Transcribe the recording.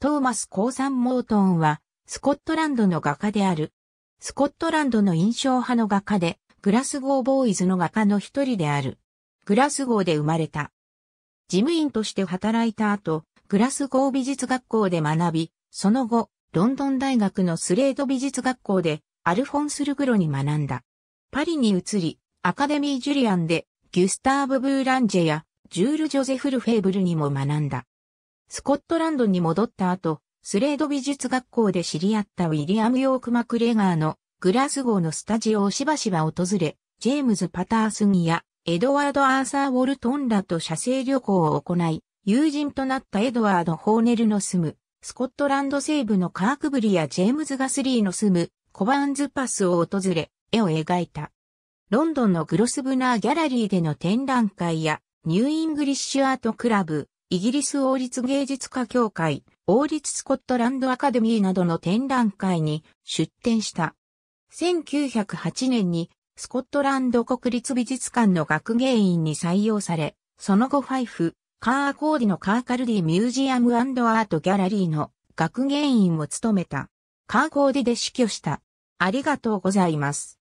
トーマス・コーサン・モートンは、スコットランドの画家である。スコットランドの印象派の画家で、グラスゴー・ボーイズの画家の一人である。グラスゴーで生まれた。事務員として働いた後、グラスゴー美術学校で学び、その後、ロンドン大学のスレード美術学校で、アルフォンス・ルグロに学んだ。パリに移り、アカデミー・ジュリアンで、ギュスターブ・ブーランジェや、ジュール・ジョゼフル・フェーブルにも学んだ。スコットランドに戻った後、スレード美術学校で知り合ったウィリアム・ヨーク・マクレガーのグラスゴーのスタジオをしばしば訪れ、ジェームズ・パタースギやエドワード・アーサー・ウォルトンらと写生旅行を行い、友人となったエドワード・ホーネルの住む、スコットランド西部のカークブリやジェームズ・ガスリーの住むコバーンズ・パスを訪れ、絵を描いた。ロンドンのグロスブナーギャラリーでの展覧会や、ニューイングリッシュアートクラブ、イギリス王立芸術家協会、王立スコットランドアカデミーなどの展覧会に出展した。1908年にスコットランド国立美術館の学芸員に採用され、その後ファイフ、カーコーディのカーカルディミュージアムアートギャラリーの学芸員を務めた。カーコーディで死去した。ありがとうございます。